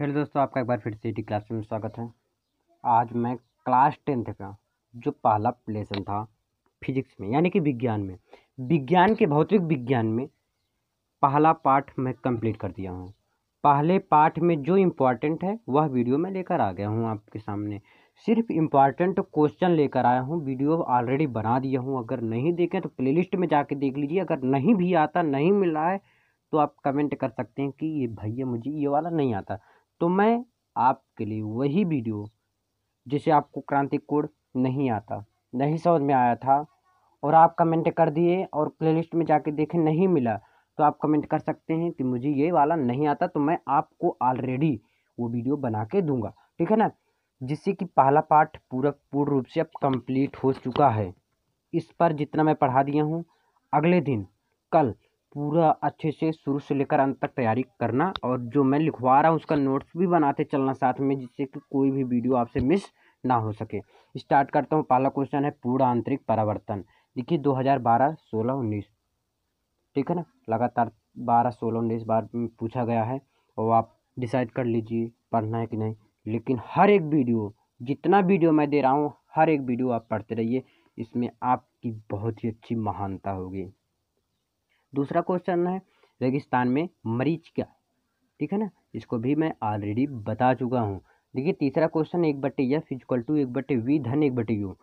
hello दोस्तों आपका एक बार फिर से डी क्लास में स्वागत है आज मैं क्लास टेंथ का जो पहला लेसन था फिजिक्स में यानी कि विज्ञान में विज्ञान के भौतिक विज्ञान में पहला पाठ मैं कंप्लीट कर दिया हूँ पहले पाठ में जो इम्पॉर्टेंट है वह वीडियो में लेकर आ गया हूँ आपके सामने सिर्फ इम्पॉर्टेंट क्वेश्चन लेकर आया हूँ वीडियो ऑलरेडी बना दिया हूँ अगर नहीं देखें तो प्ले में जा देख लीजिए अगर नहीं भी आता नहीं मिला है तो आप कमेंट कर सकते हैं कि ये भैया मुझे ये वाला नहीं आता तो मैं आपके लिए वही वीडियो जिसे आपको क्रांति कोड नहीं आता नहीं समझ में आया था और आप कमेंट कर दिए और प्लेलिस्ट में जाके देखे नहीं मिला तो आप कमेंट कर सकते हैं कि मुझे ये वाला नहीं आता तो मैं आपको ऑलरेडी वो वीडियो बना के दूंगा ठीक है ना जिससे कि पहला पार्ट पूरा पूर्ण रूप से अब कंप्लीट हो चुका है इस पर जितना मैं पढ़ा दिया हूँ अगले दिन कल पूरा अच्छे से शुरू से लेकर अंत तक तैयारी करना और जो मैं लिखवा रहा हूँ उसका नोट्स भी बनाते चलना साथ में जिससे कि कोई भी वीडियो आपसे मिस ना हो सके स्टार्ट करता हूँ पहला क्वेश्चन है पूरा आंतरिक परावर्तन देखिए 2012 सोलह उन्नीस ठीक है ना लगातार बारह सोलह उन्नीस बार पूछा गया है और आप डिसाइड कर लीजिए पढ़ना है कि नहीं लेकिन हर एक वीडियो जितना वीडियो मैं दे रहा हूँ हर एक वीडियो आप पढ़ते रहिए इसमें आपकी बहुत ही अच्छी महानता होगी दूसरा क्वेश्चन है रेगिस्तान में मरीच क्या ठीक है ना इसको भी मैं ऑलरेडी बता चुका हूँ देखिए तीसरा क्वेश्चन एक बट्टे या फिजिकल टू एक बट्टे वी धन एक बट्टे यू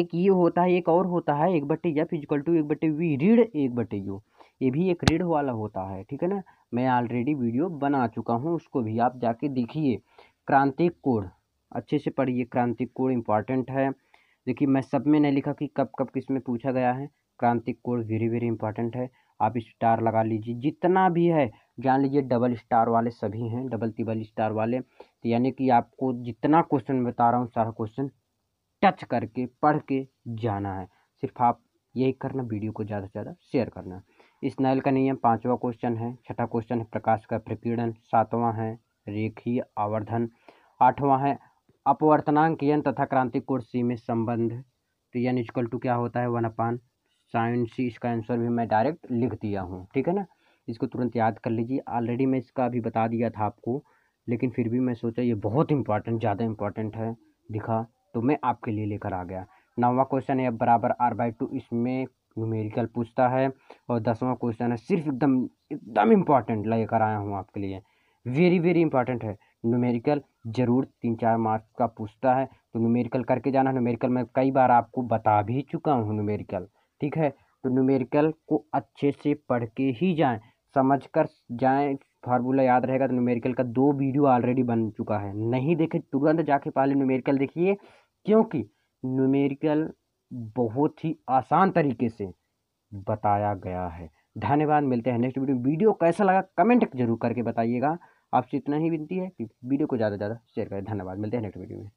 एक ये होता है एक और होता है एक बट्टे या फिजिकल टू एक बट्टे वी रीढ़ एक बट्टे यू ये भी एक रीढ़ वाला होता है ठीक है ना मैं ऑलरेडी वीडियो बना चुका हूँ उसको भी आप जाके देखिए क्रांतिक कोड अच्छे से पढ़िए क्रांतिक कोड इम्पॉर्टेंट है देखिए मैं सब में नहीं लिखा कि कब कब किस में पूछा गया है क्रांतिक कोड वेरी वेरी इंपॉर्टेंट है आप स्टार लगा लीजिए जितना भी है जान लीजिए डबल स्टार वाले सभी हैं डबल तिबल स्टार वाले तो यानी कि आपको जितना क्वेश्चन बता रहा हूँ सारा क्वेश्चन टच करके पढ़ के जाना है सिर्फ आप यही करना वीडियो को ज़्यादा से ज़्यादा शेयर करना इस नैल का नियम पाँचवा क्वेश्चन है छठा क्वेश्चन है प्रकाश का प्रपीड़न सातवां है रेखीय आवर्धन आठवां है अपवर्तनांक यन तथा क्रांतिकोण सी में संबंध तो यन इजकल टू क्या होता है वन अपान साइन सी इसका आंसर भी मैं डायरेक्ट लिख दिया हूँ ठीक है ना इसको तुरंत याद कर लीजिए ऑलरेडी मैं इसका अभी बता दिया था आपको लेकिन फिर भी मैं सोचा ये बहुत इंपॉर्टेंट ज़्यादा इंपॉर्टेंट है दिखा तो मैं आपके लिए लेकर आ गया नौवा क्वेश्चन है बराबर आर बाई टू इसमें न्यूमेरिकल पूछता है और दसवां क्वेश्चन है सिर्फ एकदम एकदम इम्पॉर्टेंट लेकर आया हूँ आपके लिए वेरी वेरी इंपॉर्टेंट है न्यूमेरिकल ज़रूर तीन चार मार्क्स का पूछता है तो न्यूमेरिकल करके जाना न्यूमेरिकल मैं कई बार आपको बता भी चुका हूँ न्यूमेरिकल ठीक है तो न्यूमेरिकल को अच्छे से पढ़ के ही जाएँ समझ कर जाएँ फार्मूला याद रहेगा तो न्यूमेरिकल का दो वीडियो ऑलरेडी बन चुका है नहीं देखे तुरंत जाके पहले न्यूमेरिकल देखिए क्योंकि न्यूमेरिकल बहुत ही आसान तरीके से बताया गया है धन्यवाद मिलते हैं नेक्स्ट वीडियो वीडियो कैसा लगा कमेंट जरूर करके बताइएगा आपसे इतना ही विनती है कि वीडियो को ज़्यादा से ज़्यादा शेयर करें धन्यवाद मिलते हैं नेक्स्ट वीडियो में